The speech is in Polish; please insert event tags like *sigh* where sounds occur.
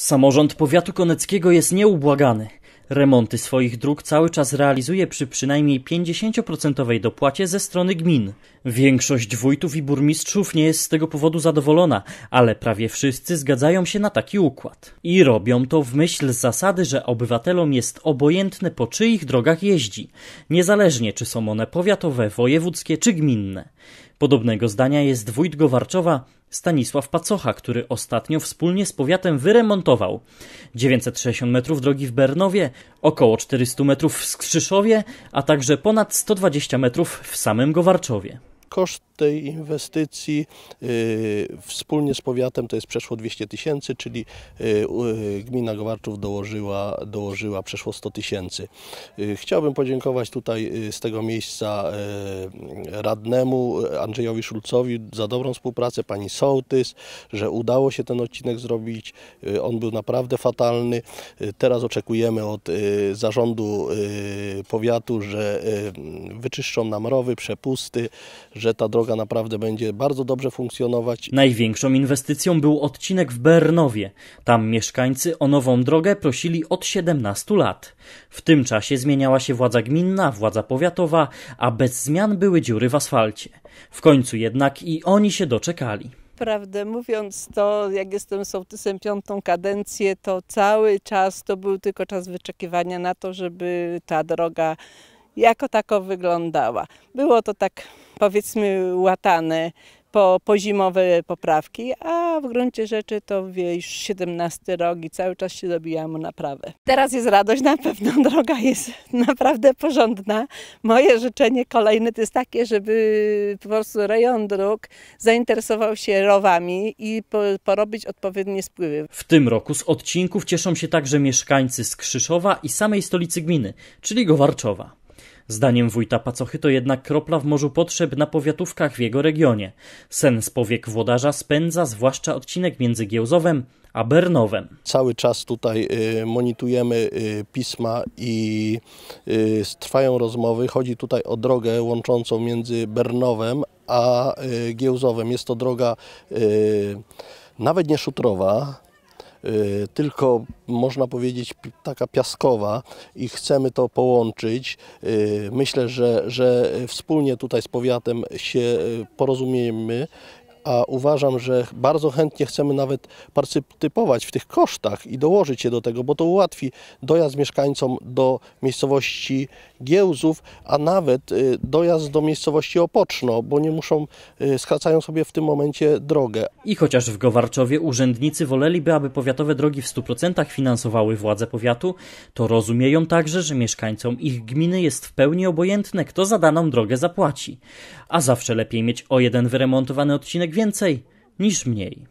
Samorząd powiatu koneckiego jest nieubłagany. Remonty swoich dróg cały czas realizuje przy przynajmniej 50% dopłacie ze strony gmin. Większość wójtów i burmistrzów nie jest z tego powodu zadowolona, ale prawie wszyscy zgadzają się na taki układ. I robią to w myśl zasady, że obywatelom jest obojętne po czyich drogach jeździ, niezależnie czy są one powiatowe, wojewódzkie czy gminne. Podobnego zdania jest wójt Gowarczowa Stanisław Pacocha, który ostatnio wspólnie z powiatem wyremontował 960 metrów drogi w Bernowie, około 400 metrów w Skrzyszowie, a także ponad 120 metrów w samym Gowarczowie. Koszt tej inwestycji. Y, wspólnie z powiatem to jest przeszło 200 tysięcy, czyli y, gmina Gowarczów dołożyła, dołożyła przeszło 100 tysięcy. Y, chciałbym podziękować tutaj z tego miejsca radnemu Andrzejowi Szulcowi za dobrą współpracę, pani Sołtys, że udało się ten odcinek zrobić. On był naprawdę fatalny. Teraz oczekujemy od zarządu powiatu, że wyczyszczą nam rowy, przepusty, że ta droga droga naprawdę będzie bardzo dobrze funkcjonować. Największą inwestycją był odcinek w Bernowie. Tam mieszkańcy o nową drogę prosili od 17 lat. W tym czasie zmieniała się władza gminna, władza powiatowa, a bez zmian były dziury w asfalcie. W końcu jednak i oni się doczekali prawdę mówiąc, to jak jestem sołtysem piątą kadencję, to cały czas to był tylko czas wyczekiwania na to, żeby ta droga jako tako wyglądała. Było to tak powiedzmy łatane po pozimowe poprawki, a w gruncie rzeczy to wie już 17 rok i cały czas się dobijam mu naprawę. Teraz jest radość, na pewno *laughs* droga jest naprawdę porządna. Moje życzenie kolejne to jest takie, żeby po prostu rejon dróg zainteresował się rowami i porobić odpowiednie spływy. W tym roku z odcinków cieszą się także mieszkańcy z Krzyszowa i samej stolicy gminy, czyli Gowarczowa. Zdaniem wójta Pacochy to jednak kropla w morzu potrzeb na powiatówkach w jego regionie. Sen z powiek włodarza spędza zwłaszcza odcinek między Giełzowem a Bernowem. Cały czas tutaj y, monitorujemy y, pisma i y, trwają rozmowy. Chodzi tutaj o drogę łączącą między Bernowem a Giełzowem. Jest to droga nawet nie szutrowa, Y, tylko można powiedzieć taka piaskowa i chcemy to połączyć. Y, myślę, że, że wspólnie tutaj z powiatem się y, porozumiemy a uważam, że bardzo chętnie chcemy nawet partycypować w tych kosztach i dołożyć się do tego, bo to ułatwi dojazd mieszkańcom do miejscowości Giełzów, a nawet y, dojazd do miejscowości Opoczno, bo nie muszą, y, skracają sobie w tym momencie drogę. I chociaż w Gowarczowie urzędnicy woleliby, aby powiatowe drogi w 100% finansowały władze powiatu, to rozumieją także, że mieszkańcom ich gminy jest w pełni obojętne, kto za daną drogę zapłaci. A zawsze lepiej mieć o jeden wyremontowany odcinek więcej niż mniej.